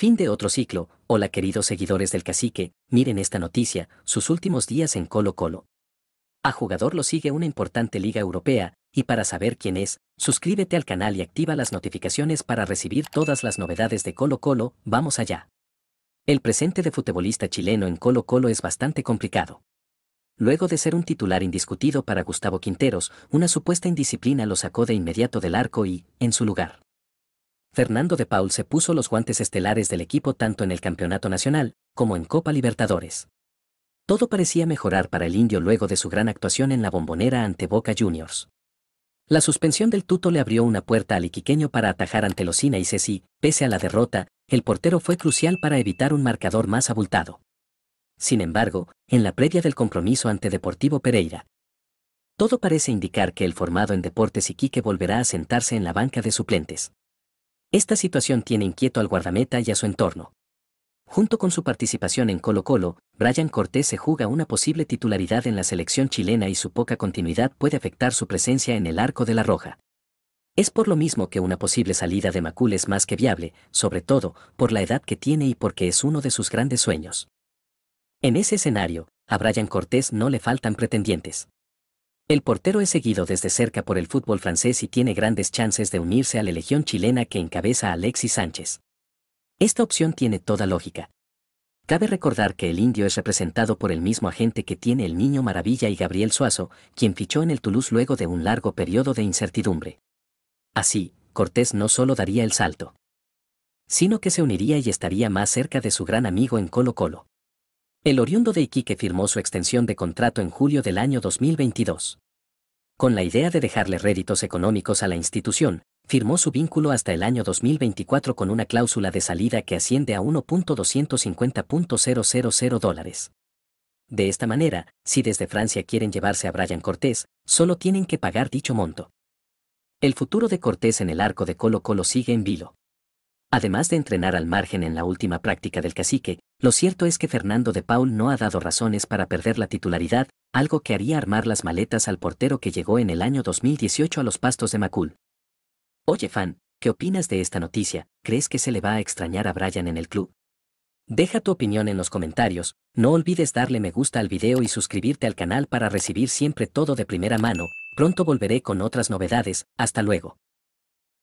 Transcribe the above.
Fin de otro ciclo. Hola queridos seguidores del cacique, miren esta noticia, sus últimos días en Colo Colo. A jugador lo sigue una importante liga europea, y para saber quién es, suscríbete al canal y activa las notificaciones para recibir todas las novedades de Colo Colo, vamos allá. El presente de futbolista chileno en Colo Colo es bastante complicado. Luego de ser un titular indiscutido para Gustavo Quinteros, una supuesta indisciplina lo sacó de inmediato del arco y, en su lugar, Fernando de Paul se puso los guantes estelares del equipo tanto en el Campeonato Nacional como en Copa Libertadores. Todo parecía mejorar para el indio luego de su gran actuación en la bombonera ante Boca Juniors. La suspensión del Tuto le abrió una puerta al iquiqueño para atajar ante Locina y Ceci, pese a la derrota, el portero fue crucial para evitar un marcador más abultado. Sin embargo, en la previa del compromiso ante Deportivo Pereira, todo parece indicar que el formado en Deportes Iquique volverá a sentarse en la banca de suplentes. Esta situación tiene inquieto al guardameta y a su entorno. Junto con su participación en Colo Colo, Brian Cortés se juega una posible titularidad en la selección chilena y su poca continuidad puede afectar su presencia en el arco de la Roja. Es por lo mismo que una posible salida de Macul es más que viable, sobre todo por la edad que tiene y porque es uno de sus grandes sueños. En ese escenario, a Brian Cortés no le faltan pretendientes. El portero es seguido desde cerca por el fútbol francés y tiene grandes chances de unirse a la legión chilena que encabeza Alexis Sánchez. Esta opción tiene toda lógica. Cabe recordar que el indio es representado por el mismo agente que tiene el Niño Maravilla y Gabriel Suazo, quien fichó en el Toulouse luego de un largo periodo de incertidumbre. Así, Cortés no solo daría el salto, sino que se uniría y estaría más cerca de su gran amigo en Colo Colo. El oriundo de Iquique firmó su extensión de contrato en julio del año 2022. Con la idea de dejarle réditos económicos a la institución, firmó su vínculo hasta el año 2024 con una cláusula de salida que asciende a 1.250.000 dólares. De esta manera, si desde Francia quieren llevarse a Brian Cortés, solo tienen que pagar dicho monto. El futuro de Cortés en el arco de Colo Colo sigue en vilo. Además de entrenar al margen en la última práctica del cacique, lo cierto es que Fernando de Paul no ha dado razones para perder la titularidad, algo que haría armar las maletas al portero que llegó en el año 2018 a los pastos de Macul. Oye, fan, ¿qué opinas de esta noticia? ¿Crees que se le va a extrañar a Brian en el club? Deja tu opinión en los comentarios, no olvides darle me gusta al video y suscribirte al canal para recibir siempre todo de primera mano, pronto volveré con otras novedades, hasta luego.